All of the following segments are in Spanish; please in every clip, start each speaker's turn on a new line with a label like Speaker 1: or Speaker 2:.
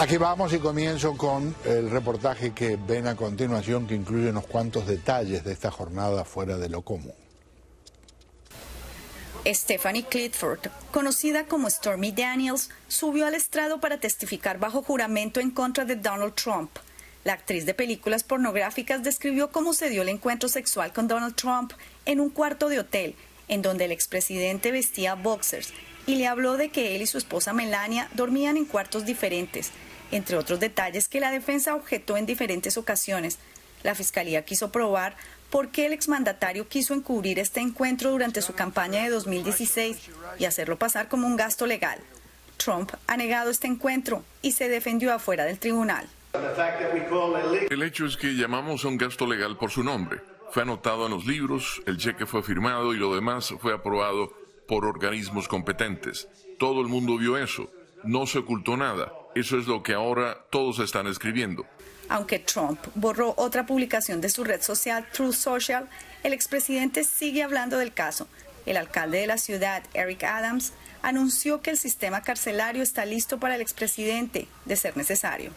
Speaker 1: Aquí vamos y comienzo con el reportaje que ven a continuación que incluye unos cuantos detalles de esta jornada fuera de lo común.
Speaker 2: Stephanie Clifford, conocida como Stormy Daniels, subió al estrado para testificar bajo juramento en contra de Donald Trump. La actriz de películas pornográficas describió cómo se dio el encuentro sexual con Donald Trump en un cuarto de hotel, en donde el expresidente vestía boxers, y le habló de que él y su esposa Melania dormían en cuartos diferentes, entre otros detalles que la defensa objetó en diferentes ocasiones. La Fiscalía quiso probar por qué el exmandatario quiso encubrir este encuentro durante su campaña de 2016 y hacerlo pasar como un gasto legal. Trump ha negado este encuentro y se defendió afuera del tribunal.
Speaker 1: El hecho es que llamamos a un gasto legal por su nombre. Fue anotado en los libros, el cheque fue firmado y lo demás fue aprobado por organismos competentes. Todo el mundo vio eso. No se ocultó nada. Eso es lo que ahora todos están escribiendo.
Speaker 2: Aunque Trump borró otra publicación de su red social Truth Social, el expresidente sigue hablando del caso. El alcalde de la ciudad, Eric Adams, anunció que el sistema carcelario está listo para el expresidente, de ser necesario.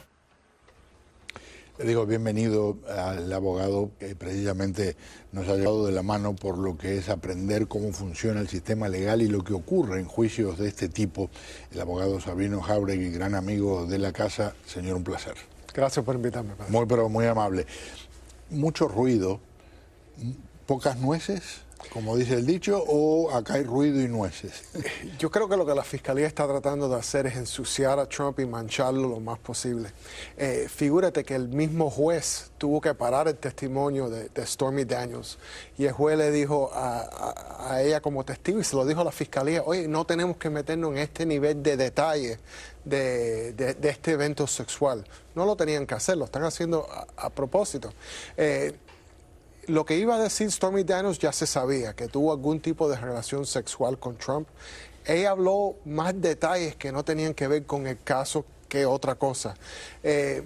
Speaker 1: Le digo bienvenido al abogado que precisamente nos ha llevado de la mano por lo que es aprender cómo funciona el sistema legal y lo que ocurre en juicios de este tipo. El abogado Sabino Jauregui, gran amigo de la casa, señor, un placer.
Speaker 3: Gracias por invitarme.
Speaker 1: Padre. Muy, pero muy amable. Mucho ruido, pocas nueces como dice el dicho, o acá hay ruido y nueces.
Speaker 3: Yo creo que lo que la fiscalía está tratando de hacer es ensuciar a Trump y mancharlo lo más posible. Eh, figúrate que el mismo juez tuvo que parar el testimonio de, Stormy Daniels y el juez le dijo a, ella como testigo y se lo dijo a la fiscalía, oye, no tenemos que meternos en este nivel de detalle de, este evento sexual. No lo tenían que hacer, lo están haciendo a, propósito. Eh, lo que iba a decir Stormy Daniels ya se sabía, que tuvo algún tipo de relación sexual con Trump. Ella habló más detalles que no tenían que ver con el caso que otra cosa. Eh,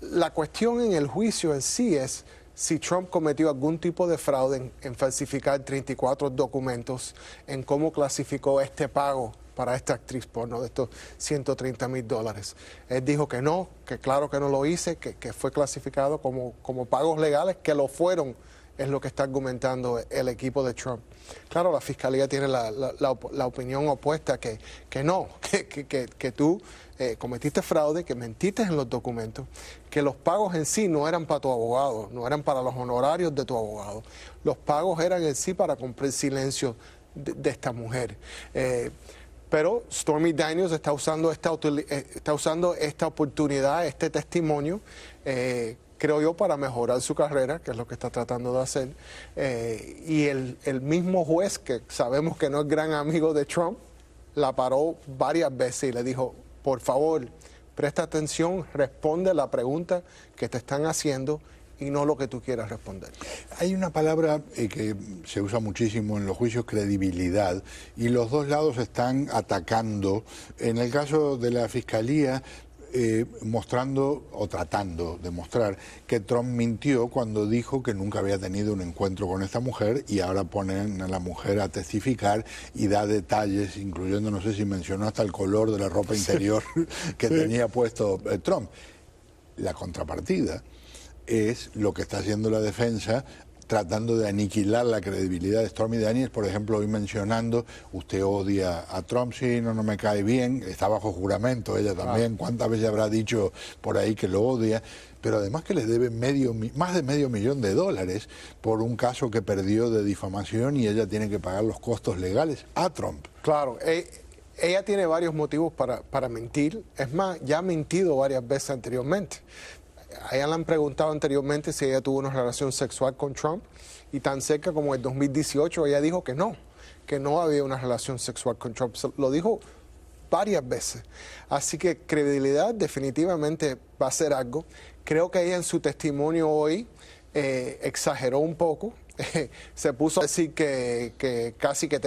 Speaker 3: la cuestión en el juicio en sí es si Trump cometió algún tipo de fraude en falsificar 34 documentos, en cómo clasificó este pago para esta actriz porno de estos 130 mil dólares. Él dijo que no, que claro que no lo hice, que, fue clasificado como, como pagos legales, que lo fueron es lo que está argumentando el equipo de Trump. Claro, la fiscalía tiene la, opinión opuesta, que, que no, que, tú eh, cometiste fraude, que mentiste en los documentos, que los pagos en sí no eran para tu abogado, no eran para los honorarios de tu abogado, los pagos eran en sí para cumplir silencio de, esta mujer. Eh, pero Stormy Daniels está usando esta, eh, está usando esta oportunidad, este testimonio, eh, creo yo, para mejorar su carrera, que es lo que está tratando de hacer. Eh, y el, el mismo juez, que sabemos que no es gran amigo de Trump, la paró varias veces y le dijo, por favor, presta atención, responde a la pregunta que te están haciendo y no lo que tú quieras responder.
Speaker 1: Hay una palabra eh, que se usa muchísimo en los juicios, credibilidad, y los dos lados están atacando. En el caso de la Fiscalía, eh, mostrando o tratando de mostrar que Trump mintió cuando dijo que nunca había tenido un encuentro con esta mujer y ahora ponen a la mujer a testificar y da detalles, incluyendo, no sé si mencionó hasta el color de la ropa interior que tenía puesto eh, Trump. La contrapartida es lo que está haciendo la defensa tratando de aniquilar la credibilidad de Stormy Daniels, por ejemplo, hoy mencionando, usted odia a Trump, sí, no, no me cae bien, está bajo juramento ella también, cuántas veces habrá dicho por ahí que lo odia, pero además que le debe medio, más de medio millón de dólares por un caso que perdió de difamación y ella tiene que pagar los costos legales a Trump.
Speaker 3: Claro, eh, ella tiene varios motivos para, para mentir, es más, ya ha mentido varias veces anteriormente. A ella le han preguntado anteriormente si ella tuvo una relación sexual con Trump y tan cerca como el 2018 ella dijo que no, que no había una relación sexual con Trump. Lo dijo varias veces. Así que credibilidad definitivamente va a ser algo. Creo que ella en su testimonio hoy eh, exageró un poco se puso a decir que, casi que,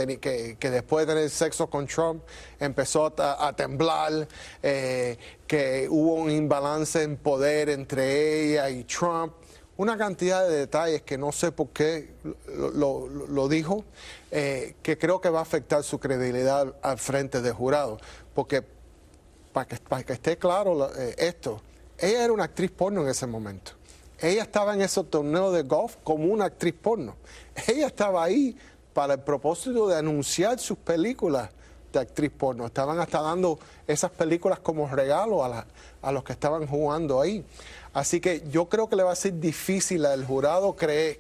Speaker 3: que, después de tener sexo con Trump empezó a, temblar, eh, que hubo un imbalance en poder entre ella y Trump. Una cantidad de detalles que no sé por qué lo, dijo, eh, que creo que va a afectar su credibilidad al frente del jurado. Porque para que, esté claro eh, esto, ella era una actriz porno en ese momento. Ella estaba en esos torneos de golf como una actriz porno. Ella estaba ahí para el propósito de anunciar sus películas de actriz porno. Estaban hasta dando esas películas como regalo a, los que estaban jugando ahí. Así que yo creo que le va a ser difícil al jurado creer,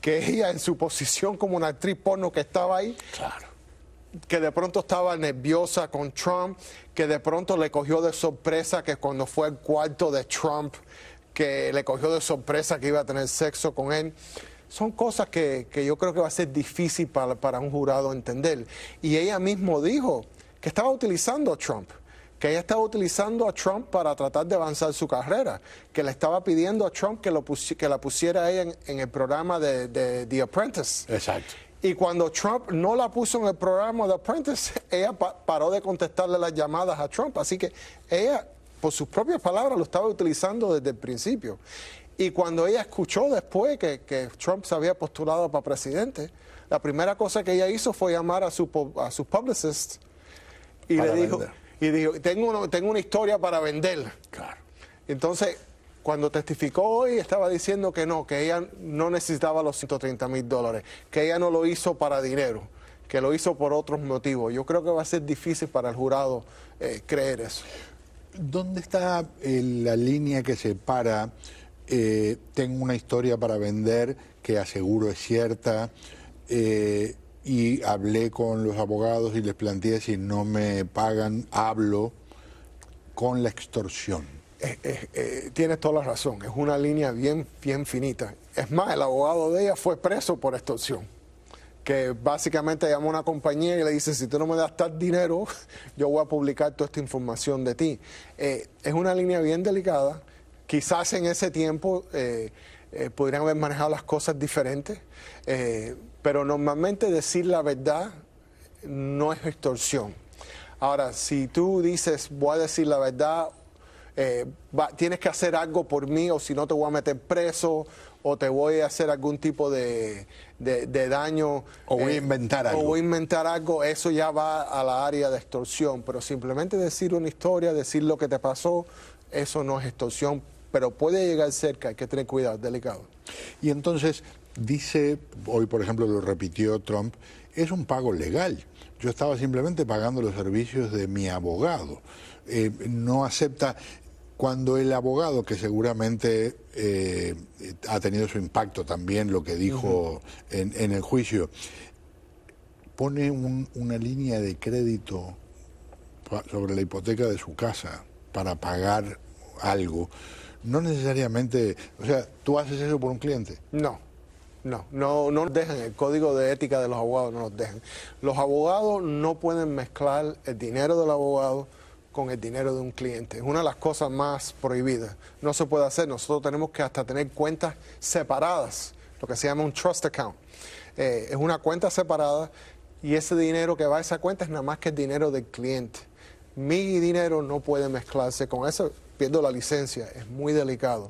Speaker 3: que ella en su posición como una actriz porno que estaba ahí, que de pronto estaba nerviosa con Trump, que de pronto le cogió de sorpresa que cuando fue al cuarto de Trump que le cogió de sorpresa que iba a tener sexo con él. Son cosas que, yo creo que va a ser difícil para, un jurado entender. Y ella mismo dijo que estaba utilizando a Trump que ella estaba utilizando a Trump para tratar de avanzar su carrera, que le estaba pidiendo a Trump que, lo que la pusiera ella en, el programa de, The Apprentice. Exacto. Y cuando Trump no la puso en el programa de Apprentice, ella paró de contestarle las llamadas a Trump. Así que ella por sus propias palabras lo estaba utilizando desde el principio. Y cuando ella escuchó después que, Trump se había postulado para presidente, la primera cosa que ella hizo fue llamar a su, a y le dijo, y dijo, tengo, una, tengo una historia para vender. Entonces, cuando testificó hoy, estaba diciendo que no, que ella no necesitaba los 130 mil dólares, que ella no lo hizo para dinero, que lo hizo por otros motivos. Yo creo que va a ser difícil para el jurado eh, creer eso.
Speaker 1: ¿Dónde está eh, la línea que separa eh, tengo una historia para vender que aseguro es cierta eh, y hablé con los abogados y les planteé si no me pagan, hablo con la
Speaker 3: extorsión? tienes toda la razón, es una línea bien, bien finita. Es más, el abogado de ella fue preso por extorsión que básicamente llama a una compañía y le dice, si tú no me das tal dinero, yo voy a publicar toda esta información de ti. Eh, es una línea bien delicada. Quizás en ese tiempo eh, eh, podrían haber manejado las cosas diferentes, pero normalmente decir la verdad no es extorsión. Ahora, si tú dices, voy a decir la verdad, tienes que hacer algo por mí o si no te voy a meter preso o te voy a hacer algún tipo de, daño. O voy a eh, inventar algo. O voy a inventar algo, eso ya va a la área de extorsión. Pero simplemente decir una historia, decir lo que te pasó, eso no es extorsión, pero puede llegar cerca, hay que tener cuidado, delicado. Y
Speaker 1: entonces, dice, hoy por ejemplo lo repitió Trump, es un pago legal. Yo estaba simplemente pagando los servicios de mi abogado. Eh, no acepta cuando el abogado, que seguramente eh, ha tenido su impacto también, lo que dijo en, el juicio, pone una línea de crédito sobre la hipoteca de su casa para pagar algo, no necesariamente, o sea, tú haces eso por un cliente.
Speaker 3: No. No, no, no dejan, el código de ética de los abogados no los dejan. Los abogados no pueden mezclar el dinero del abogado con el dinero de un cliente. Es una de las cosas más prohibidas. No se puede hacer. Nosotros tenemos que hasta tener cuentas separadas, lo que se llama un trust account. Eh, es una cuenta separada y ese dinero que va a esa cuenta es nada más que el dinero del cliente. Mi dinero no puede mezclarse con eso. Pierdo la licencia. Es muy delicado.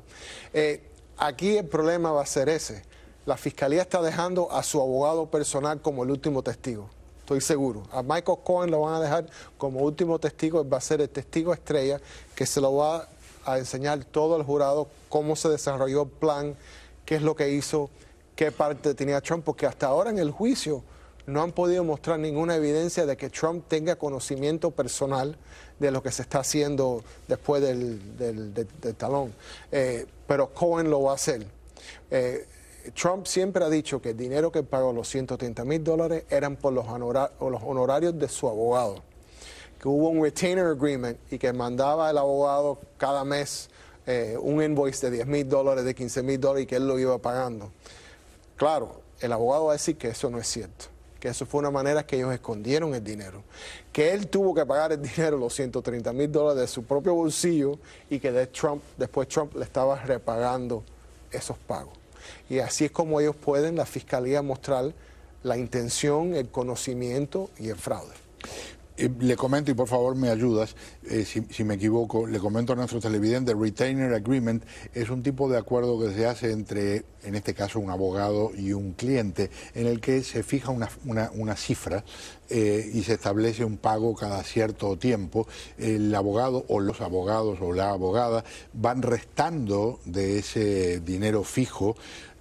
Speaker 3: Eh, aquí el problema va a ser ese. La fiscalía está dejando a su abogado personal como el último testigo estoy seguro. A Michael Cohen lo van a dejar como último testigo, va a ser el testigo estrella que se lo va a enseñar todo el jurado cómo se desarrolló el plan, qué es lo que hizo, qué parte tenía Trump, porque hasta ahora en el juicio no han podido mostrar ninguna evidencia de que Trump tenga conocimiento personal de lo que se está haciendo después del, talón. Eh, pero Cohen lo va a hacer. Eh, Trump siempre ha dicho que el dinero que pagó los 130 mil dólares eran por los, honorarios de su abogado, que hubo un retainer agreement y que mandaba el abogado cada mes eh, un invoice de 10 mil dólares, de 15 mil dólares y que él lo iba pagando. Claro, el abogado va a decir que eso no es cierto, que eso fue una manera que ellos escondieron el dinero, que él tuvo que pagar el dinero, los 130 mil dólares de su propio bolsillo y que Trump, después Trump le estaba repagando esos pagos. Y así es como ellos pueden, la Fiscalía, mostrar la intención, el conocimiento y el fraude.
Speaker 1: Eh, le comento, y por favor me ayudas, eh, si, me equivoco, le comento a nuestros televidentes, Retainer Agreement es un tipo de acuerdo que se hace entre, en este caso, un abogado y un cliente, en el que se fija una, cifra eh, y se establece un pago cada cierto tiempo. El abogado o los abogados o la abogada van restando de ese dinero fijo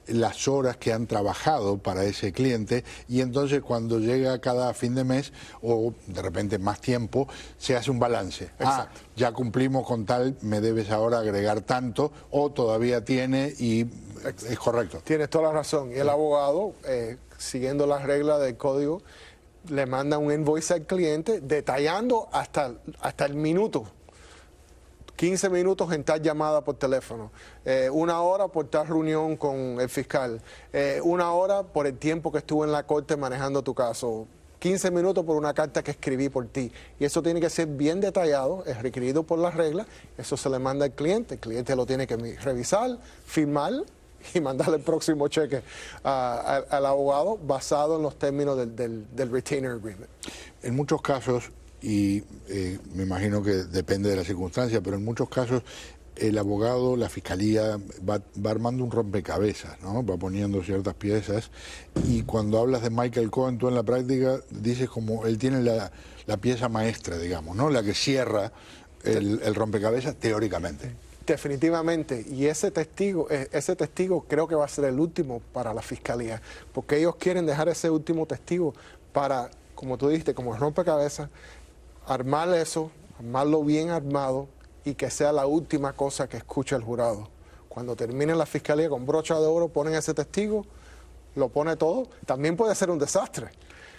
Speaker 1: las horas que han trabajado para ese cliente y entonces cuando llega cada fin de mes o de repente más tiempo, se hace un balance. Ah, ya cumplimos con tal, me debes ahora agregar tanto o todavía tiene y es correcto. Tienes
Speaker 3: toda la razón. Y el abogado, eh, siguiendo las reglas del código, le manda un invoice al cliente detallando hasta, hasta el minuto 15 minutos en tal llamada por teléfono, eh, una hora por tal reunión con el fiscal, eh, una hora por el tiempo que estuve en la corte manejando tu caso. 15 minutos por una carta que escribí por ti. Y eso tiene que ser bien detallado, es requerido por las reglas, eso se le manda al cliente, el cliente lo tiene que revisar, firmar y mandarle el próximo cheque al, abogado basado en los términos del, del retainer agreement.
Speaker 1: En muchos casos y eh, me imagino que depende de la circunstancia, pero en muchos casos el abogado, la fiscalía va, armando un rompecabezas, ¿no? va poniendo ciertas piezas y cuando hablas de Michael Cohen, tú en la práctica dices como él tiene la, pieza maestra, digamos, ¿no? la que cierra el, rompecabezas teóricamente.
Speaker 3: Definitivamente, y ese testigo, e, ese testigo creo que va a ser el último para la fiscalía, porque ellos quieren dejar ese último testigo para, como tú dijiste, como rompecabezas, armar eso, armarlo bien armado y que sea la última cosa que escuche el jurado. Cuando termine la fiscalía con brocha de oro, ponen ese testigo, lo pone todo. También puede ser un desastre.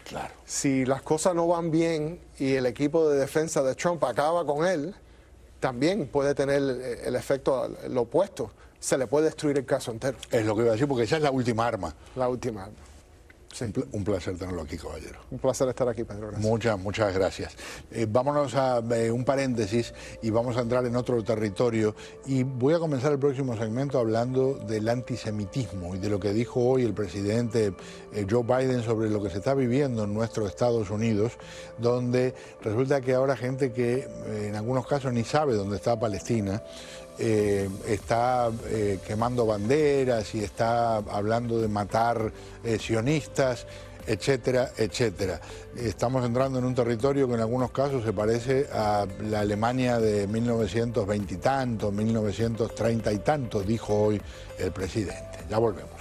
Speaker 3: Claro. Si las cosas no van bien y el equipo de defensa de Trump acaba con él, también puede tener el efecto lo opuesto. Se le puede destruir el caso entero. Es lo que iba a decir, porque esa es la
Speaker 1: última arma.
Speaker 3: La última arma.
Speaker 1: Un placer tenerlo aquí, caballero.
Speaker 3: Un placer estar aquí, Pedro.
Speaker 1: Muchas, muchas gracias. Eh, vámonos a eh, un paréntesis y vamos a entrar en otro territorio. Y voy a comenzar el próximo segmento hablando del antisemitismo y de lo que dijo hoy el presidente eh, Joe Biden sobre lo que se está viviendo en nuestros Estados Unidos, donde resulta que ahora gente que en algunos casos ni sabe dónde está Palestina, eh, está eh, quemando banderas y está hablando de matar eh, sionistas, etcétera, etcétera. Estamos entrando en un territorio que en algunos casos se parece a la Alemania de 1920 y tanto, 1930 y tanto, dijo hoy el presidente. Ya volvemos.